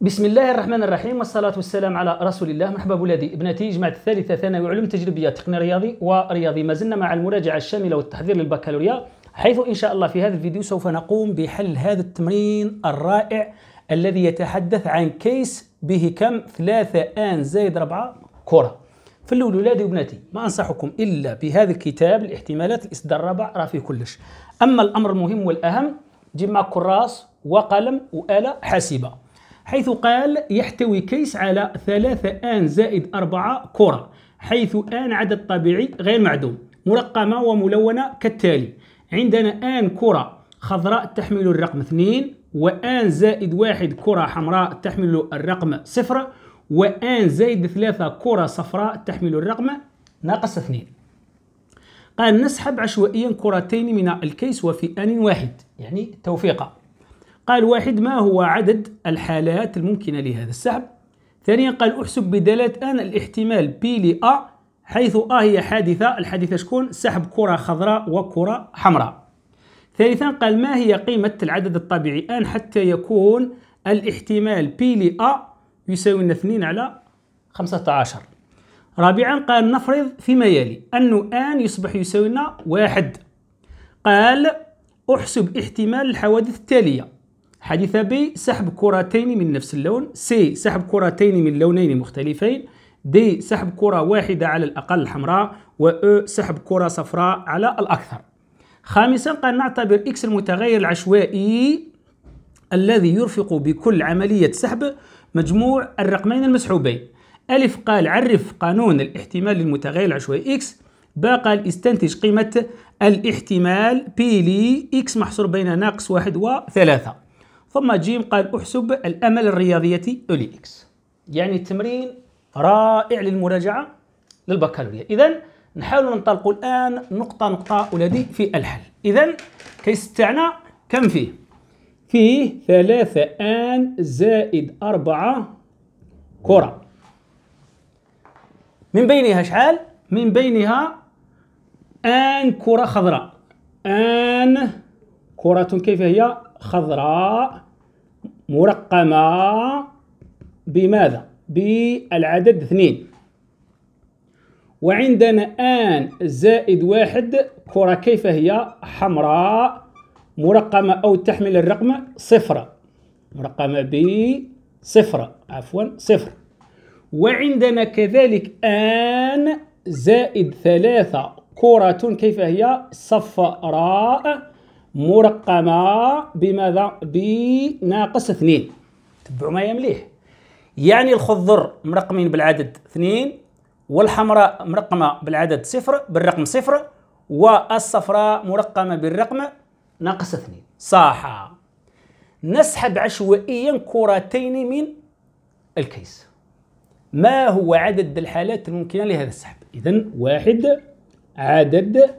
بسم الله الرحمن الرحيم والصلاة والسلام على رسول الله مرحبا بولادي ابنتي جمعة الثالثة ثانوي علوم تجريبية تقني رياضي ورياضي ما زلنا مع المراجعة الشاملة والتحضير للبكالوريا حيث إن شاء الله في هذا الفيديو سوف نقوم بحل هذا التمرين الرائع الذي يتحدث عن كيس به كم ثلاثة آن زائد ربعة كرة في الأول ولادي وبناتي ما أنصحكم إلا بهذا الكتاب الاحتمالات الإصدار الرابع راه فيه كلش أما الأمر المهم والأهم جيب معك كراس وقلم وآلة حاسبة حيث قال يحتوي كيس على ثلاثة آن زائد أربعة كرة حيث آن عدد طبيعي غير معدوم مرقمة وملونة كالتالي عندنا آن كرة خضراء تحمل الرقم 2 وآن زائد واحد كرة حمراء تحمل الرقم صفر وآن زائد ثلاثة كرة صفراء تحمل الرقم ناقص اثنين قال نسحب عشوائيا كرتين من الكيس وفي آن واحد يعني توفيقة قال واحد ما هو عدد الحالات الممكنة لهذا السحب ثانيا قال احسب بدلالة أن الاحتمال بي ل أ حيث أ هي حادثة الحادثة شكون سحب كرة خضراء وكرة حمراء ثالثا قال ما هي قيمة العدد الطبيعي أن حتى يكون الاحتمال بي ل أ يساوي لنا 2 على 15 رابعا قال نفرض فيما يلي أن آن يصبح يساوي لنا واحد قال احسب احتمال الحوادث التالية حديث ب سحب كرتين من نفس اللون س سحب كرتين من لونين مختلفين دي سحب كرة واحدة على الأقل حمراء و أو سحب كرة صفراء على الأكثر خامسا قد نعتبر إكس المتغير العشوائي الذي يرفق بكل عملية سحب مجموع الرقمين المسحوبين ألف قال عرف قانون الاحتمال للمتغير العشوائي إكس ب قال استنتج قيمة الاحتمال بي لي إكس محصور بين ناقص واحد وثلاثة ثم جيم قال احسب الامل الرياضيه اولي اكس يعني تمرين رائع للمراجعه للبكالوريا اذا نحاول ننطلق الان نقطه نقطه ولدي في الحل اذا كيستعنا تاعنا كم فيه فيه ثلاثة آن زائد أربعة كرة من بينها شحال؟ من بينها آن كرة خضراء آن كرة كيف هي؟ خضراء مرقمة بماذا؟ بالعدد اثنين وعندنا آن زائد واحد كرة كيف هي حمراء مرقمة أو تحمل الرقم صفر مرقمة بصفر عفوا صفر وعندنا كذلك آن زائد ثلاثة كرة كيف هي صفراء مرقمة بماذا؟ بناقص اثنين تبعوا معايا مليح يعني الخضر مرقمين بالعدد اثنين والحمراء مرقمة بالعدد صفر بالرقم صفر والصفراء مرقمة بالرقم ناقص اثنين صح نسحب عشوائيا كرتين من الكيس ما هو عدد الحالات الممكنة لهذا السحب؟ إذا واحد عدد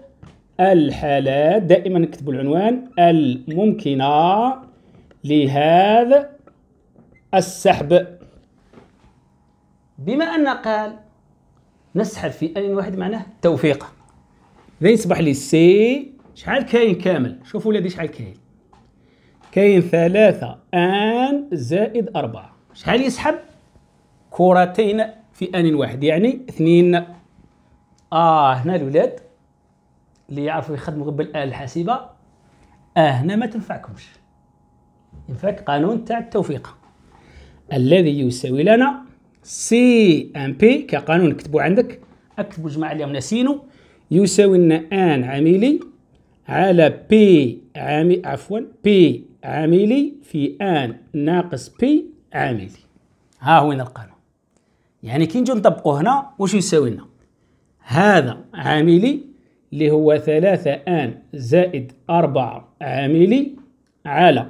الحالات دائما نكتب العنوان الممكنة لهذا السحب بما أن قال نسحب في آن واحد معناه توفيق إذا يصبح لي سي شحال كاين كامل شوفوا ولادي شحال كاين كاين ثلاثة آن زائد أربعة شحال يسحب كرتين في آن واحد يعني اثنين آه هنا الولاد اللي يعرفوا يخدموا بالاله الحاسبه اه هنا ما تنفعكمش ينفعك قانون تاع التوفيق الذي يساوي لنا سي ام بي كقانون اكتبوا عندك اكتبوا جماعه اليوم نسينو يساوي لنا ان عميلي على بي عامي عفوا بي عاملي في ان ناقص بي عاملي ها هو هنا القانون يعني كي نجيو نطبقوا هنا واش يساوي لنا هذا عاملي اللي هو ثلاثة آن زائد أربعة عاملي على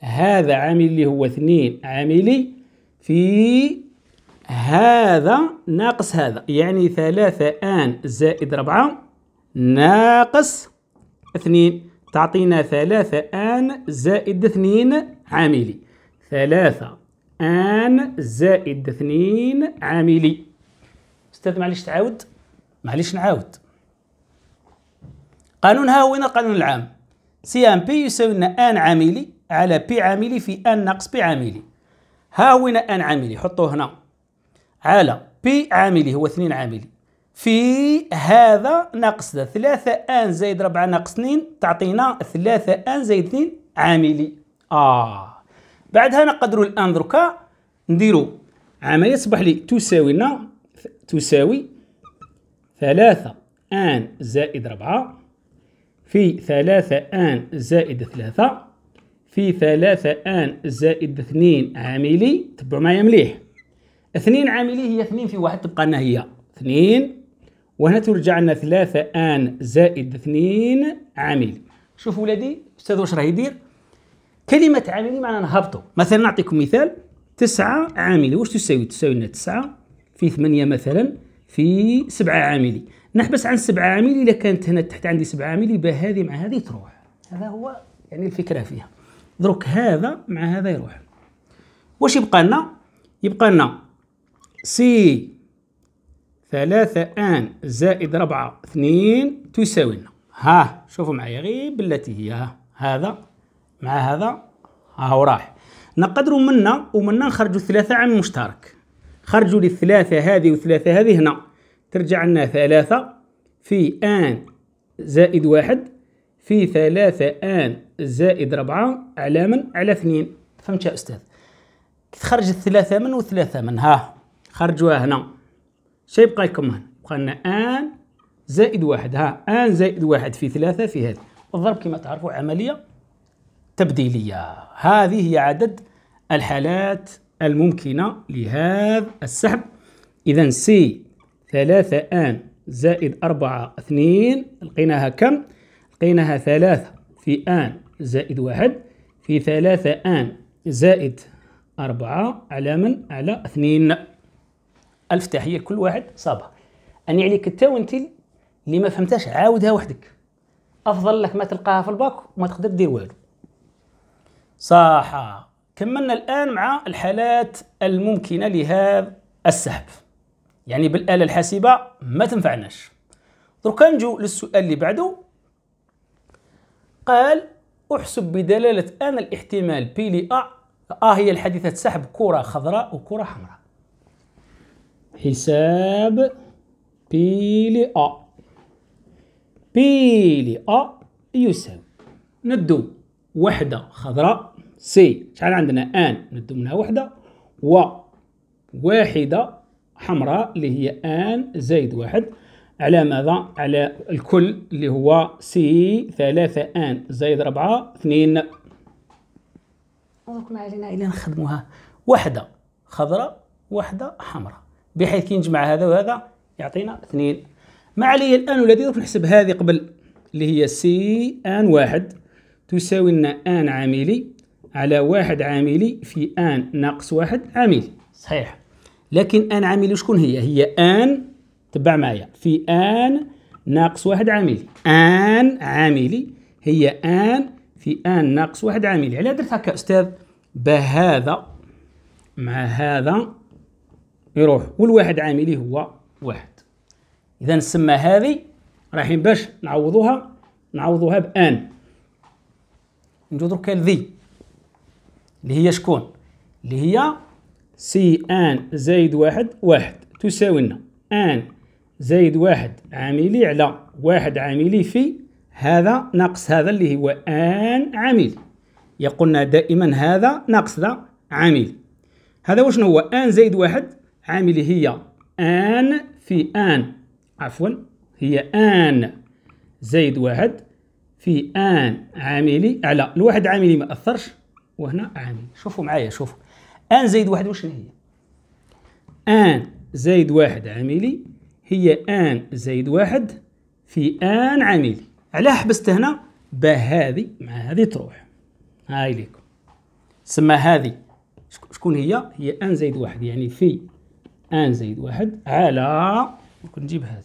هذا عامل اللي هو اثنين عاملي في هذا ناقص هذا يعني ثلاثة آن زائد أربعة ناقص اثنين تعطينا ثلاثة آن زائد اثنين عاملي ثلاثة آن زائد اثنين عاملي أستاذ معليش تعاود معليش نعاود قانون ها هو هنا القانون العام سي ام بي يساوي لنا ان عاملي على بي عاملي في ان ناقص بي عاملي ها هو هنا ان عاملي حطوه هنا على بي عاملي هو 2 عاملي في هذا ناقص ثلاثة 3 ان زائد 4 ناقص 2 تعطينا 3 ان زائد 2 عاملي اه بعدها نقدروا الان دركا نديروا عمليه تصبح لي تساوي لنا تساوي 3 ان زائد 4 في ثلاثة آن زائد ثلاثة في ثلاثة آن زائد اثنين عاملي تبع معايا مليح اثنين عاملي هي اثنين في واحد تبقى لنا هي اثنين وهنا ترجع لنا ثلاثة آن زائد اثنين عاملي شوفوا ولادي أستاذ واش راه يدير كلمة عاملي معناها نهبطوا مثلا نعطيكم مثال تسعة عاملي واش تساوي تساوي لنا تسعة في ثمانية مثلا في سبعة عاملي نحبس عن سبعة عاملي اذا كانت هنا تحت عندي سبعة عاملي بهذه مع هذه تروح هذا هو يعني الفكره فيها دروك هذا مع هذا يروح واش يبقى لنا يبقى لنا سي ثلاثة ان زائد ربعة اثنين تساوي لنا ها شوفوا معايا غير بالتي هي ها هذا مع هذا ها هو راح نقدروا منا ومنا نخرجوا ثلاثة عن المشترك خرجوا للثلاثة هذه وثلاثة هذه هنا ترجع لنا ثلاثة في آن زائد واحد في ثلاثة آن زائد ربعة على من؟ على اثنين فهمت يا أستاذ تخرج الثلاثة من وثلاثة من ها خرجوها هنا شي يبقى لكم هنا يبقى لنا آن زائد واحد ها آن زائد واحد في ثلاثة في هذه والضرب كما تعرفوا عملية تبديلية هذه هي عدد الحالات الممكنة لهذا السحب إذا سي ثلاثة آن زائد أربعة اثنين لقيناها كم؟ لقيناها ثلاثة في آن زائد واحد في ثلاثة آن زائد أربعة على من؟ على اثنين ألف تحية كل واحد صابها أني عليك أنت وأنت اللي ما فهمتهاش عاودها وحدك أفضل لك ما تلقاها في الباك وما تقدر دير والو صح كملنا الآن مع الحالات الممكنة لهذا السحب يعني بالآلة الحاسبة ما تنفعناش دركا نجو للسؤال اللي بعده قال احسب بدلالة ان الاحتمال بي لي ا ا هي الحادثة سحب كرة خضراء وكرة حمراء حساب بي لي ا بي لي ا يساوي ندو وحدة خضراء سي شحال عندنا ان منها وحده و واحده حمراء اللي هي ان زائد واحد على ماذا على الكل اللي هو سي ثلاثة ان زائد ربعة اثنين ولكن علينا الى نخدموها وحده خضراء وحده حمراء بحيث كي نجمع هذا وهذا يعطينا اثنين ما علي الان ولادي نروح نحسب هذه قبل اللي هي سي ان واحد تساوي لنا ان عاملي على واحد عاملي في ان ناقص واحد عاملي صحيح لكن ان عاملي شكون هي هي ان تبع معايا في ان ناقص واحد عاملي ان عاملي هي ان في ان ناقص واحد عاملي علاه درت هكا استاذ بهذا مع هذا يروح والواحد عاملي هو واحد اذا نسمى هذه رايحين باش نعوضوها نعوضوها بان نجو دركا لذي اللي هي شكون اللي هي سي ان زايد واحد واحد تساوي لنا ان زايد واحد عاملي على واحد عاملي في هذا ناقص هذا اللي هو ان عاملي يقولنا دائما هذا ناقص ذا عاملي هذا واش هو ان زايد واحد عاملي هي ان في ان عفوا هي ان زايد واحد في ان عاملي على الواحد عاملي ما اثرش وهنا عامل شوفوا معايا شوفوا ان زائد واحد وشنو هي ان زائد واحد عاملي هي ان زائد واحد في ان عاملي علاه حبست هنا باه مع هذه تروح هاي ليكم تسمى هذه شكون هي هي ان زائد واحد يعني في ان زائد واحد على ممكن نجيب هذه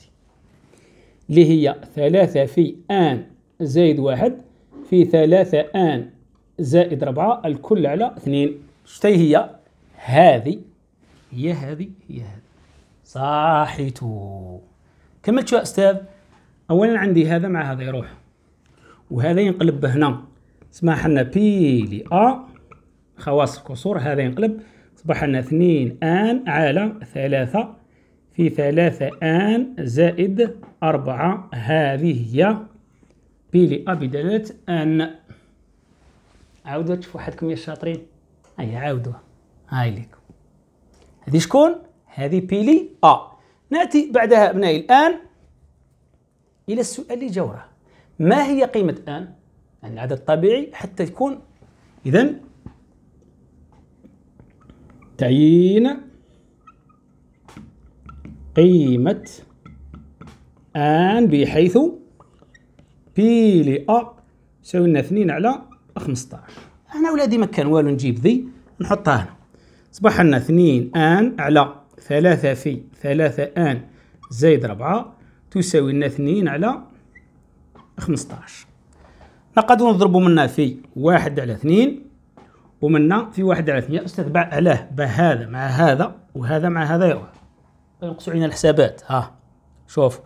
اللي هي ثلاثة في ان زائد واحد في ثلاثة ان زائد 4 الكل على 2 شتي هي هذه هي هذه هي هذه صاحيتو كملت يا استاذ اولا عندي هذا مع هذا يروح وهذا ينقلب بهنا صباح لنا بي لي ا خواص الكسور هذا ينقلب صبح لنا اثنين ان على ثلاثة في ثلاثة ان زائد أربعة هذه هي بي لي ا بدلالة ان عاودوا تشوفوا حدكم يا الشاطرين هيا عاودوها هاي ليكم هذه شكون هذه بيلي ا آه. ناتي بعدها ابنائي الان الى السؤال اللي جاوره ما هي قيمه ان يعني العدد الطبيعي حتى يكون اذا تعيين قيمه ان بحيث بي ا آه. يساوي لنا 2 على 15 انا ولادي ما كان والو نجيب ذي نحطها هنا اصبح لنا 2 ان على 3 في 3 ان زائد 4 تساوي لنا 2 على 15 نقدروا نضربوا منا في 1 على 2 ومنا في 1 على 2 استاذ علاه بهذا مع هذا وهذا مع هذا يا ينقصوا علينا الحسابات ها شوف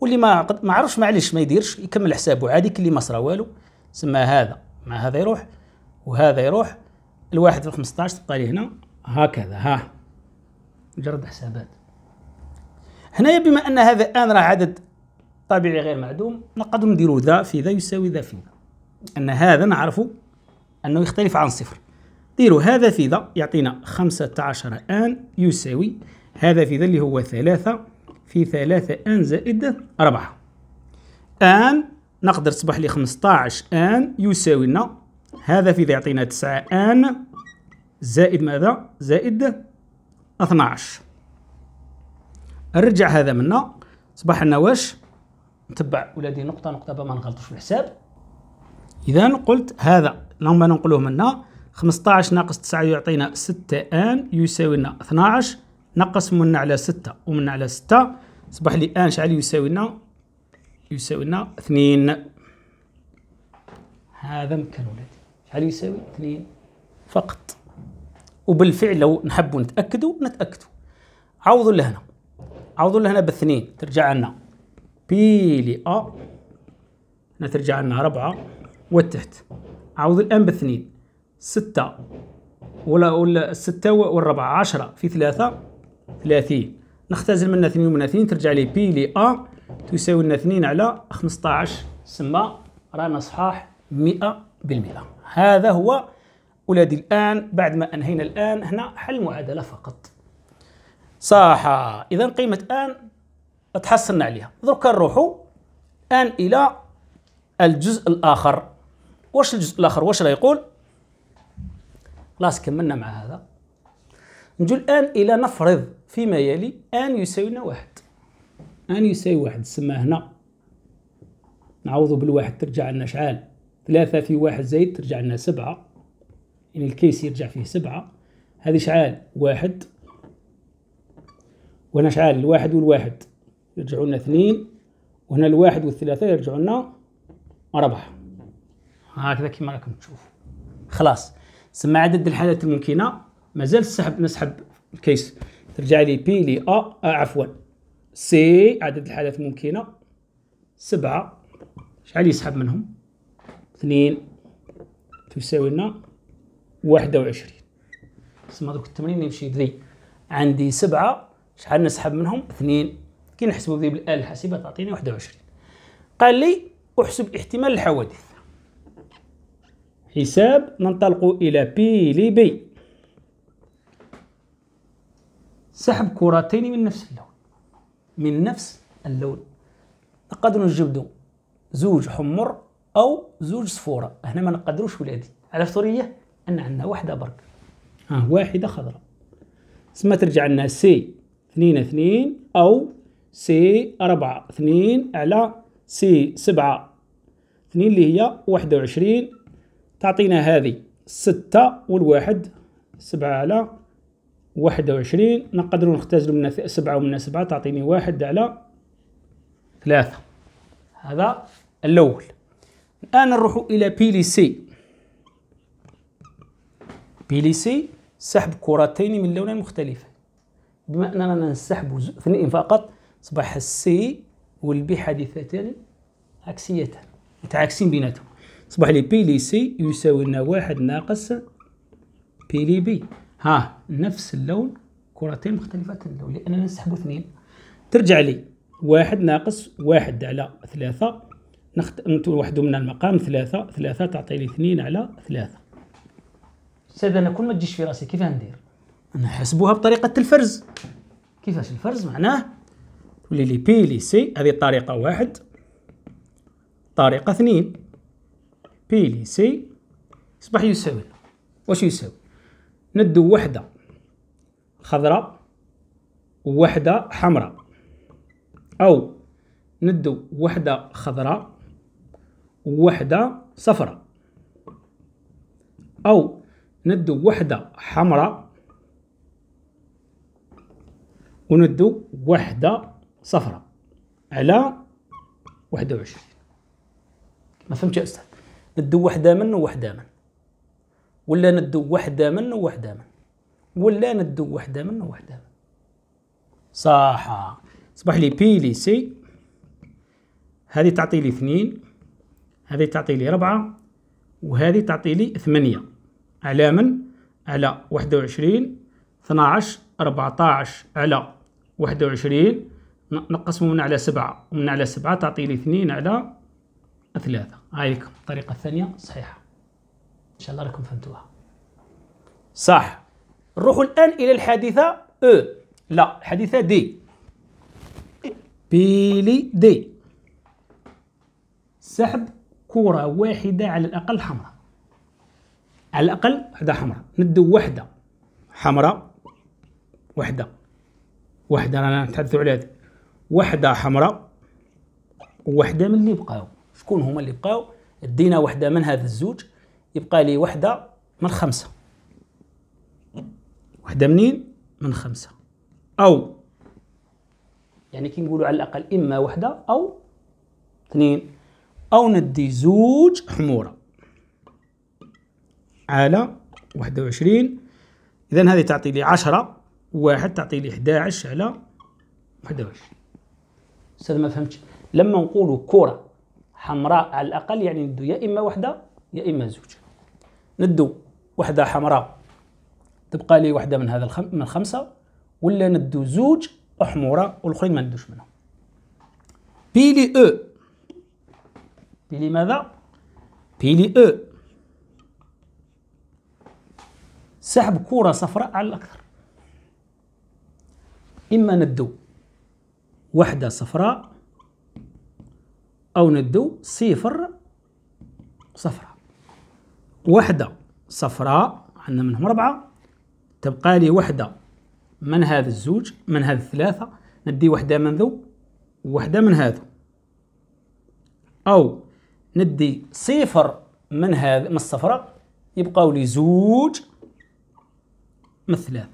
واللي ما ما عرفش معليش ما يديرش يكمل حسابه عادي كل اللي ما صرا والو سما هذا مع هذا يروح وهذا يروح الواحد في 15 تبقى لي هنا هكذا ها مجرد حسابات هنايا بما ان هذا الان راه عدد طبيعي غير معدوم نقدر نديرو ذا في ذا يساوي ذا في ذا ان هذا نعرفه انه يختلف عن صفر ديروا هذا في ذا يعطينا 15 ان يساوي هذا في ذا اللي هو ثلاثة في ثلاثة ان زائد أربعة ان نقدر تصبح لي 15 ان يساوي لنا هذا في يعطينا 9 ان زائد ماذا زائد 12 نرجع هذا منا صبح لنا واش نتبع ولادي نقطه نقطه ما نغلطوش في الحساب اذا قلت هذا لما نعم، ننقلوه منا 15 ناقص 9 يعطينا 6 ان يساوي لنا 12 نقسموا منا على 6 ومن على 6 صبح لي ان شحال يساوي لنا يساوي لنا اثنين هذا مكان ولادي شحال يساوي اثنين فقط وبالفعل لو نحبوا نتاكدوا نتاكدوا عوضوا لهنا عوضوا لهنا باثنين ترجع لنا بي لي ا هنا ترجع لنا ربعة والتحت عوض الان باثنين ستة ولا ولا ستة والربعة عشرة في ثلاثة ثلاثين نختزل منها اثنين ومن اثنين ترجع لي بي لي ا تساوي لنا 2 على 15 سما رانا صحاح 100% هذا هو ولادي الآن بعد ما أنهينا الآن هنا حل المعادله فقط صح إذا قيمة آن تحصلنا عليها دركا نروحوا ان إلى الجزء الآخر واش الجزء الآخر واش راه يقول خلاص كملنا مع هذا نجو الآن إلى نفرض فيما يلي آن يساوي لنا واحد أني يساوي واحد سما هنا نعوضو بالواحد ترجع لنا شحال ثلاثة في واحد زايد ترجع لنا سبعة يعني الكيس يرجع فيه سبعة هذه شحال واحد وهنا شحال الواحد والواحد يرجعوا لنا اثنين وهنا الواحد والثلاثة يرجعوا لنا أربعة هكذا كما راكم تشوفوا خلاص سما عدد الحالات الممكنة مازال نسحب نسحب الكيس ترجع لي بي لي ا عفوا سي عدد الحالات الممكنة سبعة شحال يسحب منهم اثنين تساوي لنا واحد وعشرين تسمى دوك التمرين اللي مشيت لي عندي سبعة شحال نسحب منهم اثنين كي نحسبو بدي بالآلة الحاسبة تعطيني واحد وعشرين قال لي احسب احتمال الحوادث حساب ننطلق إلى بي لبي سحب كرتين من نفس اللون من نفس اللون نقدروا نجبدو زوج حمر او زوج صفوره هنا ما نقدروش ولادي على فطوريه ان عندنا واحده برك ها واحده خضراء تسمى ترجع لنا سي اثنين اثنين او سي أربعة اثنين على سي سبعة اثنين اللي هي واحدة وعشرين تعطينا هذه ستة والواحد سبعة على واحد وعشرين نقدروا نختزلوا من سبعة ومن سبعة تعطيني واحد على ثلاثة هذا الأول الآن نروح إلى بيلي سي بيلي سي سحب كرتين من لونين مختلفين بما أننا نسحب اثنين فقط أصبح السي والبي حادثتان عكسيتان متعاكسين بيناتهم صبح لي بيلي سي يساوي لنا واحد ناقص بيلي بي ها نفس اللون كرتين مختلفات اللون لأننا نسحب اثنين ترجع لي واحد ناقص واحد على ثلاثة نخت... واحد من المقام ثلاثة ثلاثة تعطي لي اثنين على ثلاثة استاذ انا كل ما تجيش في راسي كيف ندير نحسبوها بطريقة الفرز كيفاش الفرز معناه تولي لي بي لي سي هذه الطريقة واحد طريقة اثنين بي لي سي يصبح يساوي واش يساوي ندو وحده خضراء وحده حمراء او ندو وحده خضراء وحده صفراء او ندو وحده حمراء وندو وحده صفراء على 21 ما فهمتش يا استاذ ندو وحده من وحده من ولا ندو وحده من وحده من ولا ندو وحده من وحده من صح صبح لي بي لي سي هذه تعطي لي اثنين هذه تعطي لي ربعة وهذه تعطي لي ثمانية على من على واحدة وعشرين ثناعش عشر على واحدة وعشرين نقسمه من على سبعة ومن على سبعة تعطي لي اثنين على ثلاثة هاي الطريقة الثانية صحيحة ان شاء الله راكم فهمتوها صح نروحوا الان الى الحادثه او لا الحادثه دي بيلي دي سحب كره واحده على الاقل حمراء على الاقل وحده حمراء ندو وحده حمراء وحده وحده رانا نتحدثوا على هذه وحده حمراء وواحده من اللي بقاو شكون هما اللي بقاو دينا وحده من هذا الزوج يبقى لي وحده من خمسه وحده منين من خمسه او يعني كي نقولوا على الاقل اما وحده او اثنين او ندي زوج حموره على واحد وعشرين اذا هذه تعطي لي عشرة واحد تعطي لي 11 على 21 استاذ ما فهمتش لما نقولوا كره حمراء على الاقل يعني ندو يا اما وحده يا اما زوج ندو وحده حمراء تبقى لي وحده من هذا الخم... من خمسه ولا ندو زوج حموره والاخرين ما ندوش منهم بيلي او e. بيلي ماذا بيلي او e. سحب كره صفراء على الاكثر اما ندو وحده صفراء او ندو صفر صفراء وحدة صفراء عندنا منهم ربعة تبقى لي وحدة من هذا الزوج من هذا الثلاثة ندي وحدة من ذو وحدة من هذا أو ندي صفر من هذا من الصفراء يبقاو لي زوج من الثلاثة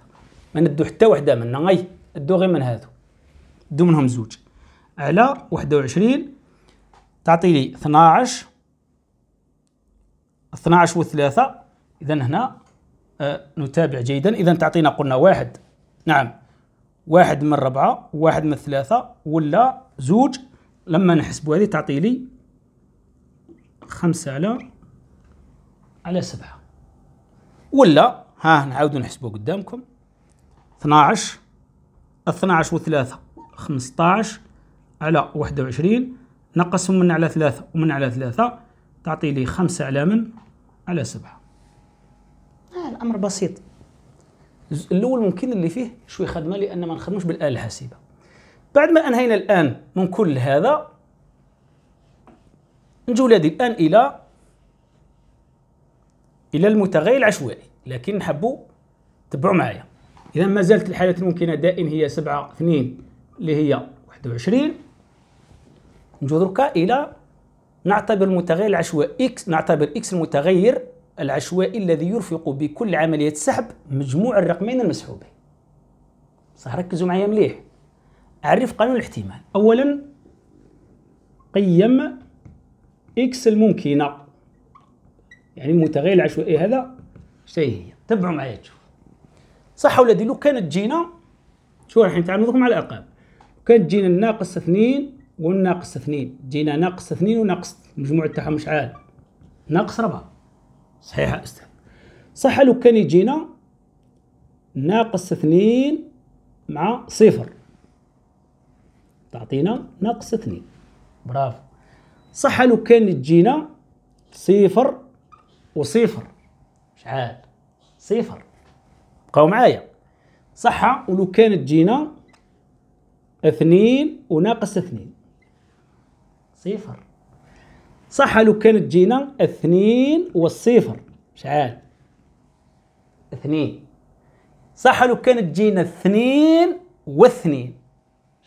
ما ندو حتى وحدة منها غي ندو غير من هذا ندو منهم زوج على وعشرين تعطي لي 12 12 و 3 إذا هنا آه نتابع جيدا إذا تعطينا قلنا واحد نعم واحد من ربعة واحد من ثلاثة ولا زوج لما نحسب هذه تعطي لي خمسة على على سبعة ولا ها نعاودو نحسبه قدامكم 12 12 وثلاثة 15 على 21 نقص من على ثلاثة ومن على ثلاثة تعطي لي خمسة على من على سبعة آه الأمر بسيط الأول ممكن اللي فيه شوي خدمة لأن ما نخدموش بالآلة الحاسبة بعد ما أنهينا الآن من كل هذا نجو ولادي الآن إلى إلى المتغير العشوائي لكن نحبوا تبعوا معايا إذا ما زالت الحالات الممكنة دائم هي سبعة اثنين اللي هي واحد وعشرين نجو دركا إلى نعتبر المتغير العشوائي اكس نعتبر اكس المتغير العشوائي الذي يرفق بكل عملية سحب مجموع الرقمين المسحوبين صح ركزوا معايا مليح أعرف قانون الاحتمال أولا قيم إكس الممكنة يعني المتغير العشوائي هذا شيء هي تبعوا معايا تشوف صح ولادي لو كانت جينا شو راح نتعاملوا مع الأرقام كانت جينا ناقص اثنين والناقص اثنين جينا ناقص اثنين وناقص المجموع تاعهم شحال ناقص ربعة صحيح أستاذ صح لو كان يجينا ناقص اثنين مع صفر تعطينا ناقص اثنين برافو صح لو كان تجينا صفر وصفر شحال صفر بقاو معايا صح ولو كان تجينا اثنين وناقص اثنين صفر صح لو كانت تجينا اثنين والصفر شحال اثنين صح لو كانت تجينا اثنين واثنين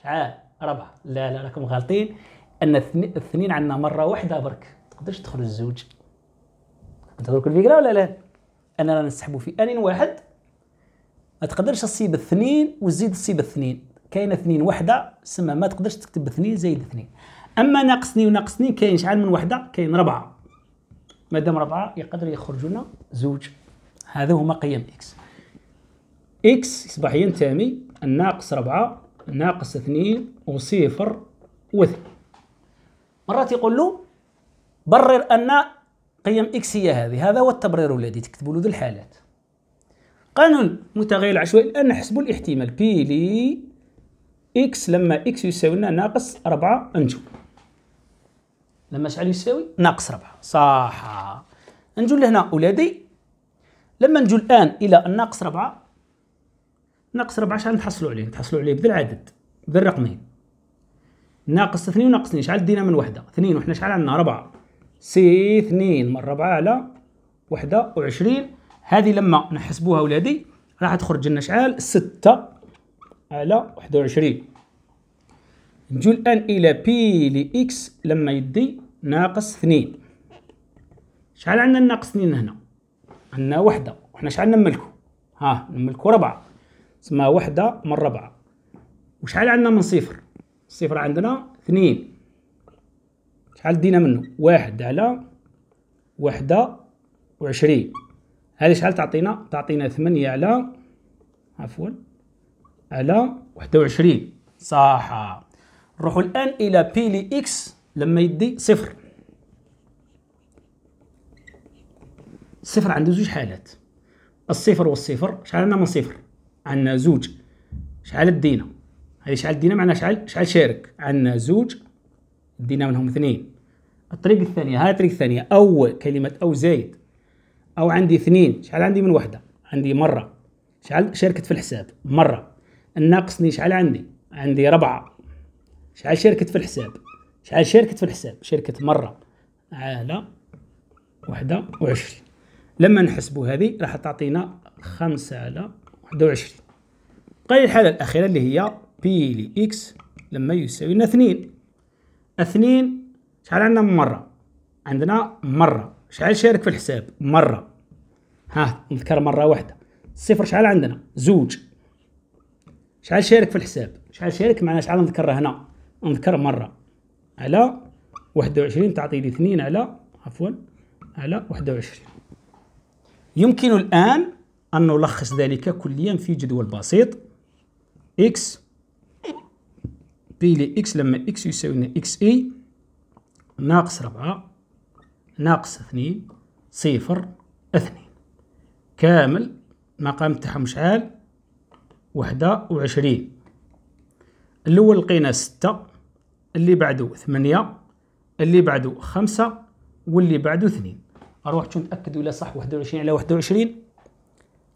شحال ربعة لا لا راكم غالطين ان اثنين عندنا مرة واحدة برك تقدرش تخرج زوج كنت الفكرة ولا لا اننا نسحبو في ان واحد ما تقدرش تصيب اثنين وتزيد تصيب اثنين كاين اثنين وحده سما ما تقدرش تكتب اثنين زائد اثنين اما ناقصني وناقصني كاين شحال من وحده كاين ربعه مادام ربعه يقدر يخرج لنا زوج هذا هما قيم اكس اكس يصبح ينتمي الناقص ربعه ناقص اثنين وصفر وثن مرات يقول له برر ان قيم اكس هي هذه هذا هو التبرير الذي تكتب له ذو الحالات قانون متغير العشوائي الان نحسب الاحتمال بي لي اكس لما اكس يساوي لنا ناقص 4 انجو لما شحال يساوي ناقص ربعة صح نجو لهنا أولادي لما نجو الآن إلى الناقص ربعة ناقص ربعة شحال نتحصلوا عليه نتحصلوا عليه بذا العدد بذا الرقمين ناقص اثنين وناقص اثنين شحال دينا من وحدة اثنين وحنا شحال عندنا ربعة سي اثنين من ربعة على 21 وعشرين هذه لما نحسبوها أولادي راح تخرج لنا شحال ستة على 21 وعشرين نجو الآن إلى بي لإكس لما يدي ناقص اثنين شحال عندنا ناقص اثنين هنا عندنا وحدة وحنا شحال نملكو ها نملكو ربعة تسمى وحدة من ربعة وشحال عندنا من صفر صفر عندنا اثنين شحال دينا منه واحد على وحدة وعشرين هذه شحال تعطينا تعطينا ثمانية على عفوا على واحد وعشرين صح نروحو الآن إلى بي لي إكس لما يدي صفر الصفر عنده زوج حالات الصفر والصفر شحال عندنا من صفر عندنا زوج شحال دينا هذه شحال دينا معناها شحال شحال شارك عندنا زوج دينا منهم اثنين الطريق الثانية هاي الطريق الثانية أو كلمة أو زايد أو عندي اثنين شحال عندي من وحدة عندي مرة شحال شاركت في الحساب مرة الناقصني شحال عندي عندي ربعة شحال شاركت في الحساب شحال شاركت في الحساب شاركت مرة على وعشرين لما نحسبوا هذه راح تعطينا خمسة على وعشرين بقى الحالة الأخيرة اللي هي بي لإكس لما يساوي لنا اثنين اثنين شحال عندنا مرة عندنا مرة شحال شارك في الحساب مرة ها نذكر مرة واحدة صفر شحال عندنا زوج شحال شارك في الحساب شحال شارك معناها شحال نذكرها هنا نذكر مرة على واحد وعشرين تعطي لي اثنين على عفوا على واحد وعشرين يمكن الآن أن نلخص ذلك كليا في جدول بسيط x بي لإكس لما x يساوي لنا اكس اي ناقص ربعة ناقص اثنين صفر اثنين كامل المقام تاعهم شحال وحدة وعشرين الأول لقينا ستة اللي بعده ثمانية اللي بعده خمسة واللي بعده اثنين اروح نتاكدوا ولا صح 21 على 21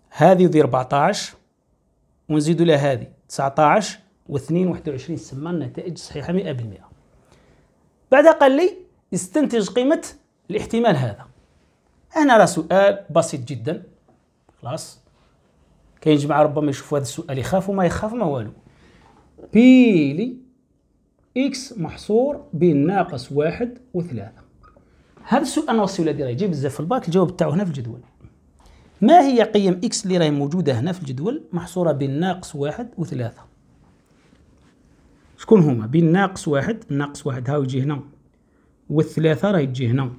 هذه يدير 14 ونزيدوا لها هذه 19 و2 21 تسمى النتائج صحيحه 100% بعدها قال لي استنتج قيمه الاحتمال هذا أنا راه سؤال بسيط جدا خلاص كاين جماعه ربما يشوفوا هذا السؤال يخافوا ما يخافوا ما والو بيلي إكس محصور بين ناقص واحد وثلاثة هذا السؤال نوصي الذي راه يجي بزاف في الباك الجواب تاعو هنا في الجدول ما هي قيم إكس اللي راهي موجودة هنا في الجدول محصورة بين ناقص واحد وثلاثة شكون هما بين ناقص واحد ناقص واحد هاو يجي هنا والثلاثة راهي تجي هنا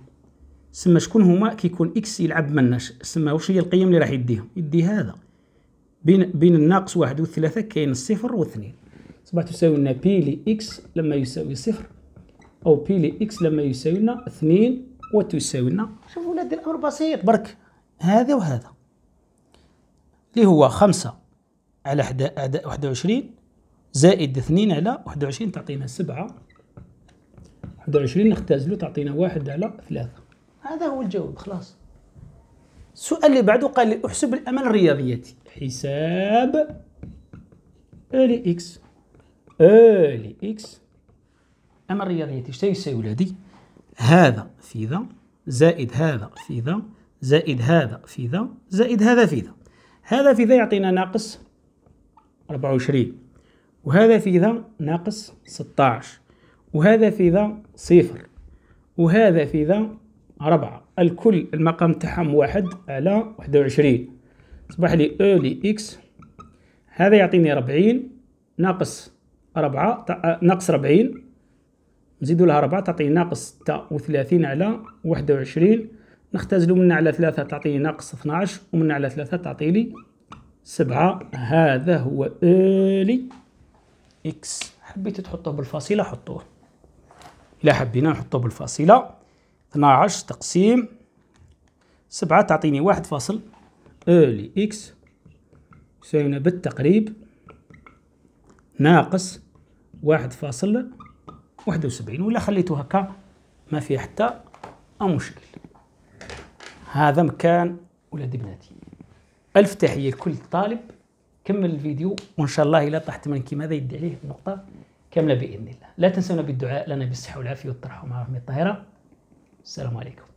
سما شكون هما كيكون إكس يلعب مناش سما واش هي القيم اللي راح يديهم يدي هذا بين بين الناقص واحد والثلاثة كاين الصفر واثنين صبح تساوي لنا بي لإكس لما يساوي صفر أو بي لإكس لما يساوي لنا اثنين وتساوي لنا شوفوا ولاد الأمر بسيط برك هذا وهذا اللي هو خمسة على حدا أعداء واحد وعشرين زائد اثنين على واحد وعشرين تعطينا سبعة واحد وعشرين نختازلو تعطينا واحد على ثلاثة هذا هو الجواب خلاص السؤال اللي بعده قال لي احسب الامل الرياضياتي حساب ال اكس إيه، لإكس أما الرياضيات إيش تيساوي ولادي هذا في ذا زائد هذا في ذا زائد هذا في ذا زائد هذا في ذا هذا في ذا يعطينا ناقص 24 وهذا في ذا ناقص 16 وهذا في ذا صفر وهذا في ذا 4 الكل المقام تاعهم واحد على 21 وعشرين أصبح لي أو لي إكس هذا يعطيني 40 ناقص 4 ناقص 40 نزيدو لها 4 تعطي ناقص 36 على 21 نختزلو منا على 3 تعطي ناقص 12 ومنا على 3 تعطي لي 7 هذا هو الي اكس حبيت تحطوه بالفاصله حطوه الا حبينا نحطوه بالفاصله 12 تقسيم 7 تعطيني واحد فاصل الي اكس يساوينا بالتقريب ناقص واحد فاصل واحد وسبعين ولا خليته هكا ما فيه حتى مشكل هذا مكان ولاد بناتي ألف تحية لكل طالب كمل الفيديو وإن شاء الله إلى طحت من ماذا يدي عليه النقطة كاملة بإذن الله لا تنسونا بالدعاء لنا بالصحة والعافية والترحم ومع رحمة الطاهرة السلام عليكم